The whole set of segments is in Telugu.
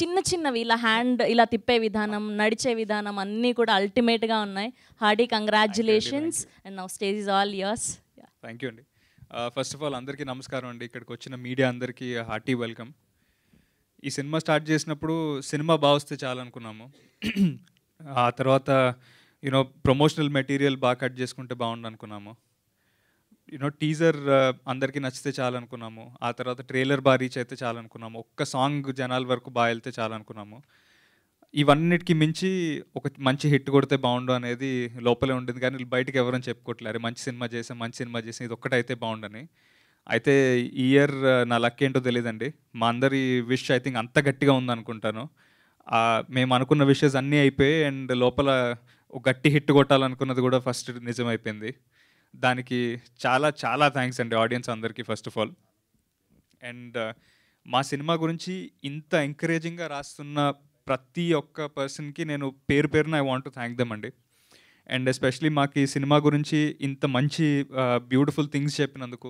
చిన్న చిన్నవి ఇలా హ్యాండ్ ఇలా తిప్పే విధానం నడిచే విధానం అన్నీ కూడా అల్టిమేట్గా ఉన్నాయి hearty congratulations and now stage is all yours thank you అండి ఫస్ట్ ఆఫ్ ఆల్ అందరికీ నమస్కారం అండి ఇక్కడికి వచ్చిన మీడియా అందరికీ హార్టీ వెల్కమ్ ఈ సినిమా స్టార్ట్ చేసినప్పుడు సినిమా బాగా చాలనుకున్నాము ఆ తర్వాత యూనో ప్రమోషనల్ మెటీరియల్ బాగా కట్ చేసుకుంటే బాగుండు అనుకున్నాము యూనో టీజర్ uh, అందరికీ నచ్చితే చాలనుకున్నాము ఆ తర్వాత ట్రైలర్ బాగా రీచ్ అయితే చాలనుకున్నాము ఒక్క సాంగ్ జనాల వరకు బాగా వెళ్తే చాలనుకున్నాము ఇవన్నిటికి మించి ఒక మంచి హిట్ కొడితే బాగుండు అనేది లోపలే ఉంటుంది కానీ బయటకు ఎవరని చెప్పుకోవట్లేరు మంచి సినిమా చేసాం మంచి సినిమా చేసాం ఇది ఒక్కటైతే బాగుండని అయితే ఇయర్ uh, నా లక్ ఏంటో తెలియదండి మా అందరి విష్ ఐ థింక్ అంత గట్టిగా ఉందనుకుంటాను మేము అనుకున్న విషెస్ అన్నీ అయిపోయి అండ్ లోపల ఒక గట్టి హిట్ కొట్టాలనుకున్నది కూడా ఫస్ట్ నిజమైపోయింది దానికి చాలా చాలా థ్యాంక్స్ అండి ఆడియన్స్ అందరికీ ఫస్ట్ ఆఫ్ ఆల్ అండ్ మా సినిమా గురించి ఇంత ఎంకరేజింగ్గా రాస్తున్న ప్రతి ఒక్క పర్సన్కి నేను పేరు పేరున I want to thank them అండి అండ్ ఎస్పెషలీ మాకు ఈ సినిమా గురించి ఇంత మంచి బ్యూటిఫుల్ uh, థింగ్స్ చెప్పినందుకు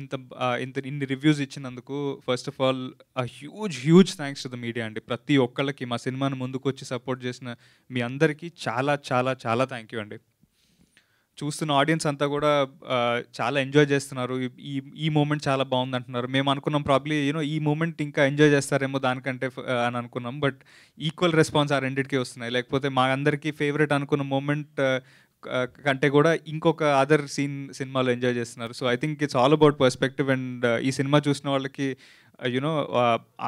ఇంత uh, ఇంత ఇన్ని రివ్యూస్ ఇచ్చినందుకు first of all a huge huge thanks to the media అండి ప్రతి ఒక్కళ్ళకి మా సినిమాను ముందుకు వచ్చి సపోర్ట్ చేసిన మీ అందరికీ చాలా చాలా చాలా థ్యాంక్ యూ అండి చూస్తున్న ఆడియన్స్ అంతా కూడా చాలా ఎంజాయ్ చేస్తున్నారు ఈ ఈ మూమెంట్ చాలా బాగుంది అంటున్నారు మేము అనుకున్నాం ప్రాబ్లీ యూనో ఈ మూమెంట్ ఇంకా ఎంజాయ్ చేస్తారేమో దానికంటే అని అనుకున్నాం బట్ ఈక్వల్ రెస్పాన్స్ ఆ రెండింటికి వస్తున్నాయి లేకపోతే మా అందరికీ ఫేవరెట్ అనుకున్న మూమెంట్ కంటే కూడా ఇంకొక అదర్ సీన్ సినిమాలో ఎంజాయ్ చేస్తున్నారు so I think it's all about perspective and ఈ సినిమా చూసిన వాళ్ళకి యునో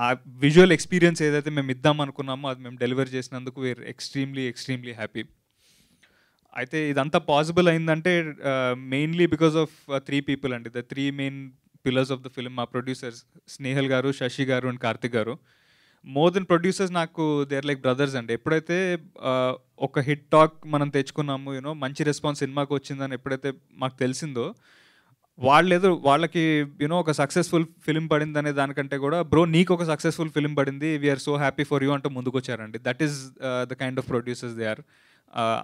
ఆ విజువల్ ఎక్స్పీరియన్స్ ఏదైతే మేము ఇద్దాం అనుకున్నామో అది మేము డెలివర్ చేసినందుకు వీఆర్ ఎక్స్ట్రీమ్లీ ఎక్స్ట్రీమ్లీ హ్యాపీ అయితే ఇదంతా పాసిబుల్ అయిందంటే mainly because of three people అండి the three main pillars of the film మా producers Snehal garu Sasi garu and Karthik garu more than producers నాకు దే ఆర్ లైక్ బ్రదర్స్ అండి ఎప్పుడైతే ఒక హిట్ టాక్ మనం తెచ్చుకున్నాము యూనో మంచి రెస్పాన్స్ సినిమాకి వచ్చిందని ఎప్పుడైతే మాకు తెలిసిందో ఏదో వాళ్ళకి యూనో ఒక సక్సెస్ఫుల్ ఫిలిం పడింది అనే దానికంటే కూడా బ్రో నీకు ఒక సక్సెస్ఫుల్ ఫిలిం పడింది we are so happy for you అంటూ ముందుకు వచ్చారండి that is the kind of producers they are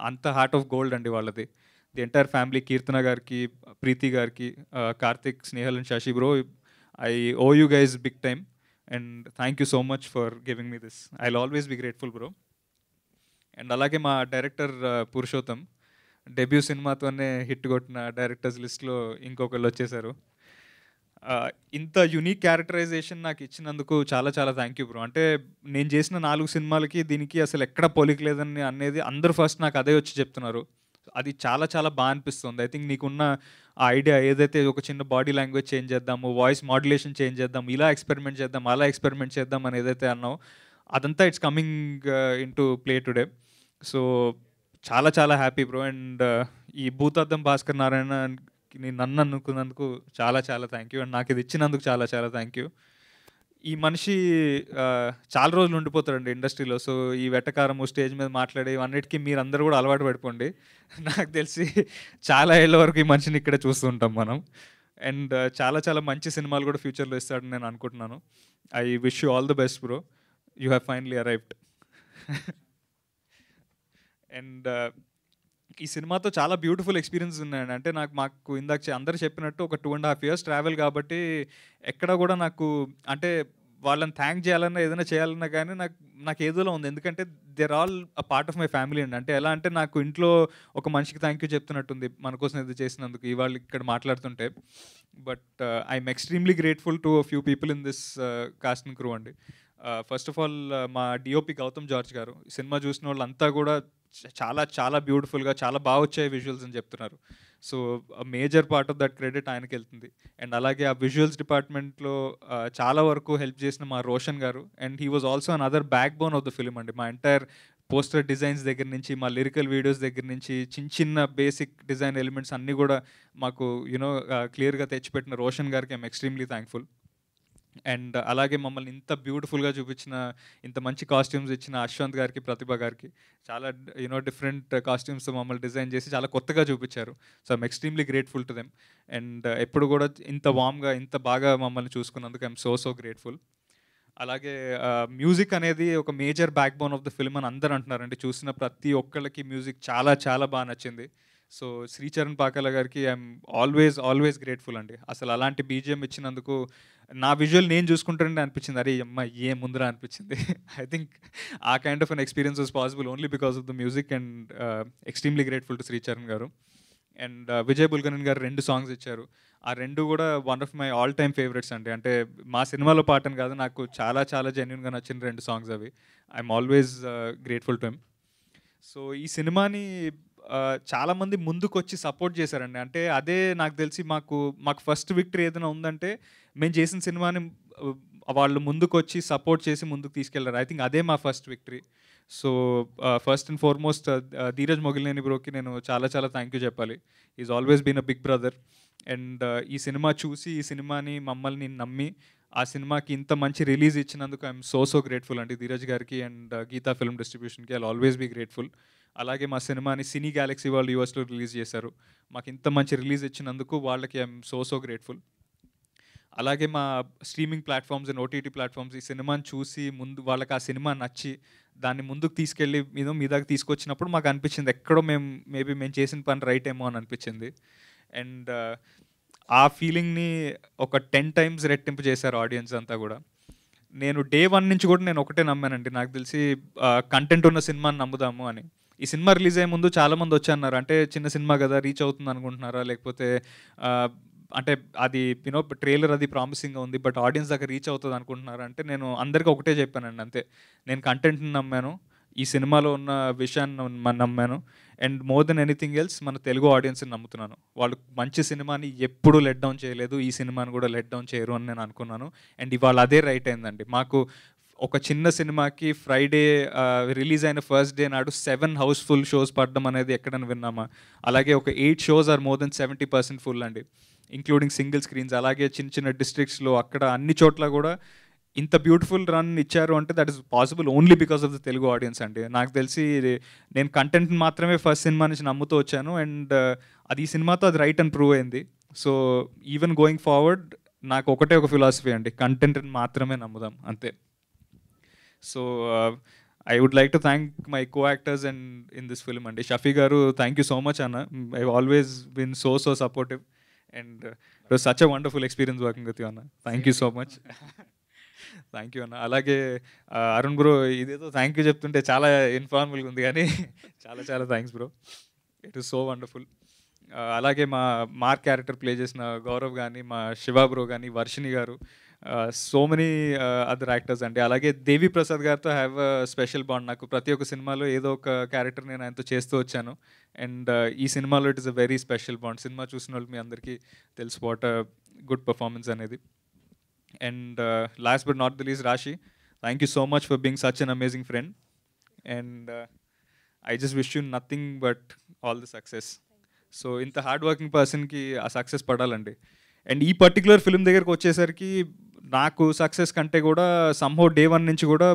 అంత హార్ట్ ఆఫ్ గోల్డ్ అండి వాళ్ళది ది ఎంటైర్ ఫ్యామిలీ కీర్తన గారికి ప్రీతి గారికి Karthik Snehal and Sasi bro I owe you guys big time and thank you so much for giving me this I always be grateful bro and అలాగే మా డైరెక్టర్ పురుషోత్తం డెబ్యూ సినిమాతోనే హిట్ కొట్టిన డైరెక్టర్స్ లిస్ట్లో ఇంకొకళ్ళు వచ్చేసారు ఇంత యునిక్ క్యారెక్టరైజేషన్ నాకు ఇచ్చినందుకు చాలా చాలా థ్యాంక్ యూ బ్రో అంటే నేను చేసిన నాలుగు సినిమాలకి దీనికి అసలు ఎక్కడ పోలిక లేదని అనేది అందరు ఫస్ట్ నాకు అదే వచ్చి చెప్తున్నారు అది చాలా చాలా బాగా అనిపిస్తుంది ఐ థింక్ నీకున్న ఆ ఐడియా ఏదైతే ఒక చిన్న బాడీ లాంగ్వేజ్ చేంజ్ చేద్దాము వాయిస్ మాడ్యులేషన్ చేంజ్ చేద్దాం ఇలా ఎక్స్పెరిమెంట్ చేద్దాం అలా ఎక్స్పెరిమెంట్ చేద్దాం అని ఏదైతే అన్నావు అదంతా it's coming in to play today so చాలా చాలా హ్యాపీ బ్రో అండ్ ఈ భూతార్థం భాస్కర్ నారాయణ నేను నన్ను అనుకున్నందుకు చాలా చాలా థ్యాంక్ యూ అండ్ నాకు ఇది ఇచ్చినందుకు చాలా చాలా థ్యాంక్ యూ ఈ మనిషి చాలా రోజులు ఉండిపోతాడండి ఇండస్ట్రీలో సో ఈ వెటకారం స్టేజ్ మీద మాట్లాడే అన్నిటికీ మీరందరూ కూడా అలవాటు పడిపోండి నాకు తెలిసి చాలా ఏళ్ళ వరకు ఈ మనిషిని ఇక్కడ చూస్తుంటాం మనం అండ్ చాలా చాలా మంచి సినిమాలు కూడా ఫ్యూచర్లో ఇస్తాడని నేను అనుకుంటున్నాను I wish you all the best bro you have finally arrived and ఈ సినిమాతో చాలా బ్యూటిఫుల్ ఎక్స్పీరియన్స్ ఉన్నాయండి అంటే నాకు మాకు ఇందాక అందరు చెప్పినట్టు ఒక two and half years travel కాబట్టి ఎక్కడ కూడా నాకు అంటే వాళ్ళని థ్యాంక్ చేయాలన్నా ఏదైనా చేయాలన్నా కానీ నాకు నాకు ఏదోలో ఉంది ఎందుకంటే there all a part of my family అండి అంటే ఎలా అంటే నాకు ఇంట్లో ఒక మనిషికి థ్యాంక్ యూ చెప్తున్నట్టుంది మన కోసం ఇది చేసినందుకు ఇవాళ ఇక్కడ మాట్లాడుతుంటే but I'm extremely grateful to few people in this cast crew అండి ఫస్ట్ ఆఫ్ ఆల్ మా డిఓపి గౌతమ్ జార్జ్ గారు సినిమా చూసిన వాళ్ళంతా కూడా చాలా చాలా బ్యూటిఫుల్గా చాలా బాగా వచ్చాయి విజువల్స్ అని చెప్తున్నారు so major part of that credit ఆయనకి వెళ్తుంది అండ్ అలాగే ఆ విజువల్స్ డిపార్ట్మెంట్లో చాలా వరకు హెల్ప్ చేసిన మా Roshan garu and he was also an other backbone of the film అండి మా ఎంటైర్ పోస్టర్ డిజైన్స్ దగ్గర నుంచి మా లిరికల్ వీడియోస్ దగ్గర నుంచి చిన్న చిన్న బేసిక్ డిజైన్ ఎలిమెంట్స్ అన్నీ కూడా మాకు యూనో క్లియర్గా తెచ్చిపెట్టిన రోషన్ గారికి ఐమ్ ఎక్స్ట్రీమ్లీ థ్యాంక్ఫుల్ అండ్ అలాగే మమ్మల్ని ఇంత బ్యూటిఫుల్గా చూపించిన ఇంత మంచి కాస్ట్యూమ్స్ ఇచ్చిన అశ్వంత్ గారికి ప్రతిభ గారికి చాలా యూనో డిఫరెంట్ కాస్ట్యూమ్స్ మమ్మల్ని డిజైన్ చేసి చాలా కొత్తగా చూపించారు so I'm extremely grateful to them and ఎప్పుడు కూడా ఇంత వామ్గా ఇంత బాగా మమ్మల్ని చూసుకున్నందుకు ఐఎమ్ సో సో గ్రేట్ఫుల్ అలాగే మ్యూజిక్ అనేది ఒక major backbone of the film అని అందరూ అంటున్నారండి చూసిన ప్రతి ఒక్కళ్ళకి మ్యూజిక్ చాలా చాలా బాగా నచ్చింది సో శ్రీచరణ్ పాకాల గారికి ఐఎమ్ ఆల్వేస్ ఆల్వేస్ గ్రేట్ఫుల్ అండి అసలు అలాంటి బీజిఎం ఇచ్చినందుకు నా విజువల్ నేను చూసుకుంటానని అనిపించింది అరే అమ్మ ఏ ముందర అనిపించింది I think a kind of an experience was possible only because of the music and extremely grateful to Sricharan garu and Vijay బుల్గనన్ గారు రెండు సాంగ్స్ ఇచ్చారు ఆ రెండు కూడా one of my all time favourites అండి అంటే మా సినిమాలో పాటను కాదు నాకు చాలా చాలా జెన్యున్గా నచ్చిన రెండు సాంగ్స్ అవి I'm always grateful to him so ఈ సినిమాని చాలామంది ముందుకొచ్చి సపోర్ట్ చేశారండి అంటే అదే నాకు తెలిసి మాకు మాకు ఫస్ట్ విక్టరీ ఏదైనా ఉందంటే మేము చేసిన సినిమాని వాళ్ళు ముందుకొచ్చి సపోర్ట్ చేసి ముందుకు తీసుకెళ్లారు ఐ థింక్ అదే మా first victory so first and foremost Dheeraj Mogilineni బ్రోకి నేను చాలా చాలా థ్యాంక్ యూ చెప్పాలి is always been a big brother and ఈ సినిమా చూసి ఈ సినిమాని మమ్మల్ని నమ్మి ఆ సినిమాకి ఇంత మంచి రిలీజ్ ఇచ్చినందుకు ఐఎమ్ సో సో గ్రేట్ఫుల్ అండి ధీరజ్ గారికి అండ్ గీతా ఫిల్మ్ డిస్ట్రిబ్యూషన్కి ఐ ఆల్వేస్ బీ గ్రేట్ఫుల్ అలాగే మా సినిమాని సినీ గ్యాలక్సీ వాళ్ళు యూఎస్లో రిలీజ్ చేశారు మాకు ఇంత మంచి రిలీజ్ ఇచ్చినందుకు వాళ్ళకి ఐఎమ్ సో సో గ్రేట్ఫుల్ అలాగే మా streaming platforms and OTT platforms ఈ సినిమాని చూసి ముందు వాళ్ళకి ఆ సినిమా నచ్చి దాన్ని ముందుకు తీసుకెళ్ళి మీద మీ దాకా తీసుకొచ్చినప్పుడు మాకు అనిపించింది ఎక్కడో మేము మేబీ మేము చేసిన పని రైట్ ఏమో అని అనిపించింది అండ్ ఆ ఫీలింగ్ని ఒక టెన్ టైమ్స్ రెట్టింపు చేశారు ఆడియన్స్ అంతా కూడా నేను డే వన్ నుంచి కూడా నేను ఒకటే నమ్మానండి నాకు తెలిసి కంటెంట్ ఉన్న సినిమాని నమ్ముదాము అని ఈ సినిమా రిలీజ్ అయ్యే ముందు చాలామంది వచ్చి అన్నారు అంటే చిన్న సినిమా కదా రీచ్ అవుతుంది అనుకుంటున్నారా లేకపోతే అంటే అది యూనో ట్రైలర్ అది ప్రామిసింగ్గా ఉంది బట్ ఆడియన్స్ దగ్గర రీచ్ అవుతుంది అనుకుంటున్నారా అంటే నేను అందరికీ ఒకటే చెప్పానండి అంతే నేను కంటెంట్ని నమ్మాను ఈ సినిమాలో ఉన్న విషయాన్ని నమ్మాను and more than anything else మన తెలుగు ఆడియన్స్ని నమ్ముతున్నాను వాళ్ళు మంచి సినిమాని ఎప్పుడూ లెట్ డౌన్ చేయలేదు ఈ సినిమాని కూడా లెట్ డౌన్ చేయరు అని నేను అనుకున్నాను అండ్ ఇవాళ అదే రైట్ అయిందండి మాకు ఒక చిన్న సినిమాకి ఫ్రైడే రిలీజ్ అయిన ఫస్ట్ డే నాడు సెవెన్ హౌస్ఫుల్ షోస్ పడడం అనేది ఎక్కడైనా విన్నామా అలాగే ఒక eight shows or more than seventy percent full అండి ఇంక్లూడింగ్ సింగిల్ స్క్రీన్స్ అలాగే చిన్న చిన్న డిస్ట్రిక్ట్స్లో అక్కడ అన్ని చోట్ల కూడా ఇంత బ్యూటిఫుల్ రన్ ఇచ్చారు అంటే that is possible only because of the Telugu audience అండి నాకు తెలిసి నేను కంటెంట్ మాత్రమే ఫస్ట్ సినిమా నుంచి నమ్ముతూ వచ్చాను అండ్ అది ఈ సినిమాతో అది రైట్ అండ్ ప్రూవ్ అయింది సో ఈవెన్ గోయింగ్ ఫార్వర్డ్ నాకు ఒకటే ఒక ఫిలాసఫీ అండి కంటెంట్ని మాత్రమే నమ్ముదాం అంతే so I would like to thank my co actors and in this film అండి Shafi garu thank you so much అన్న I always been so so supportive and it such a wonderful experience working with you అన్న thank you so much thank you అన్న అలాగే అరుణ్ uh, బ్రో ఇదేదో థ్యాంక్ యూ చెప్తుంటే చాలా ఇన్ఫార్మల్గా ఉంది కానీ చాలా చాలా thanks bro it is so wonderful అలాగే మా మార్క్ క్యారెక్టర్ ప్లే చేసిన గౌరవ్ కానీ మా శివా బ్రో కానీ వర్షిణి గారు సో మెనీ అదర్ యాక్టర్స్ అండి అలాగే దేవి ప్రసాద్ గారితో హ్యావ్ స్పెషల్ బాండ్ నాకు ప్రతి ఒక్క సినిమాలో ఏదో ఒక క్యారెక్టర్ నేను ఆయనతో చేస్తూ వచ్చాను అండ్ ఈ సినిమాలో it is a very special bond cinema చూసిన వాళ్ళు మీ అందరికీ తెలుసు వాట్ గుడ్ పర్ఫార్మెన్స్ అనేది and last but not the Rashi thank you so much for being such an amazing friend and I just wish you nothing but all the success so ఇంత హార్డ్ వర్కింగ్ పర్సన్కి ఆ సక్సెస్ పడాలండి అండ్ ఈ పర్టికులర్ ఫిల్మ్ దగ్గరకు వచ్చేసరికి నాకు సక్సెస్ కంటే కూడా సమ్హో డే వన్ నుంచి కూడా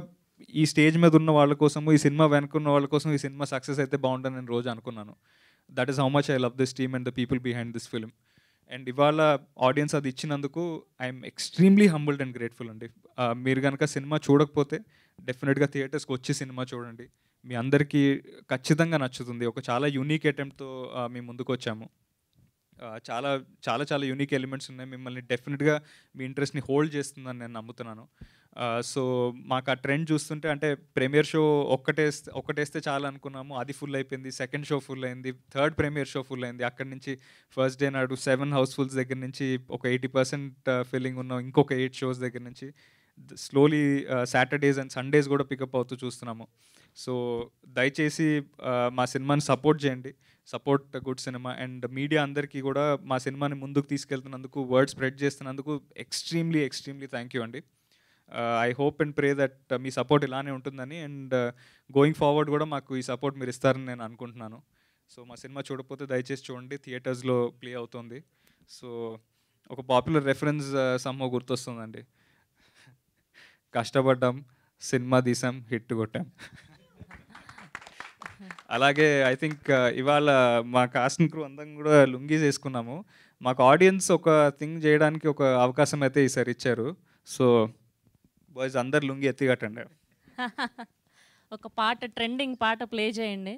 ఈ స్టేజ్ మీద ఉన్న వాళ్ళ కోసం ఈ సినిమా వెనుకున్న వాళ్ళ కోసం ఈ సినిమా సక్సెస్ అయితే బాగుంటుంది నేను రోజు అనుకున్నాను that is how much I love this team and the people behind this film and ఇవాళ ఆడియన్స్ అది ఇచ్చినందుకు I'm extremely humbled and grateful అండి మీరు కనుక సినిమా చూడకపోతే డెఫినెట్గా థియేటర్స్కి వచ్చి సినిమా చూడండి మీ అందరికీ ఖచ్చితంగా నచ్చుతుంది ఒక చాలా యూనిక్ అటెంప్ట్తో మేము ముందుకు వచ్చాము చాలా చాలా చాలా యూనిక్ ఎలిమెంట్స్ ఉన్నాయి మిమ్మల్ని డెఫినెట్గా మీ ఇంట్రెస్ట్ని హోల్డ్ చేస్తుందని నేను నమ్ముతున్నాను సో మాకు ఆ ట్రెండ్ చూస్తుంటే అంటే ప్రీమియర్ షో ఒక్కటే ఒక్కటేస్తే చాలా అనుకున్నాము అది ఫుల్ అయిపోయింది సెకండ్ షో ఫుల్ అయింది థర్డ్ ప్రీమియర్ షో ఫుల్ అయింది అక్కడి నుంచి ఫస్ట్ డే నాడు సెవెన్ హౌస్ఫుల్స్ దగ్గర నుంచి ఒక ఎయిటీ పర్సెంట్ ఫీలింగ్ ఉన్నాం ఇంకొక ఎయిట్ షోస్ దగ్గర నుంచి స్లోలీ సాటర్డేస్ అండ్ సండేస్ కూడా పికప్ అవుతూ చూస్తున్నాము సో దయచేసి మా సినిమాని సపోర్ట్ చేయండి support good cinema and media అందరికీ కూడా మా సినిమాని ముందుకు తీసుకెళ్తున్నందుకు వర్డ్ స్ప్రెడ్ చేస్తున్నందుకు ఎక్స్ట్రీమ్లీ ఎక్స్ట్రీమ్లీ థ్యాంక్ యూ అండి I hope and pray that మీ సపోర్ట్ ఇలానే ఉంటుందని అండ్ గోయింగ్ uh, ఫార్వర్డ్ కూడా మాకు ఈ సపోర్ట్ మీరు ఇస్తారని నేను అనుకుంటున్నాను సో మా సినిమా చూడకపోతే దయచేసి చూడండి థియేటర్స్లో ప్లే అవుతుంది సో ఒక పాపులర్ రెఫరెన్స్ సమ్మ గుర్తొస్తుందండి కష్టపడ్డాం సినిమా తీసాం హిట్ కొట్టాం అలాగే ఐ థింక్ uh, ఇవాళ మా కాస్ట్ క్రూ అందరం కూడా లుంగీస్ వేసుకున్నాము మాకు ఆడియన్స్ ఒక థింగ్ చేయడానికి ఒక అవకాశం అయితే ఈసారి ఇచ్చారు సో బాయ్స్ అందరు లుంగి ఎత్తిగట్టండి ఒక పాట ట్రెండింగ్ పాట ప్లే చేయండి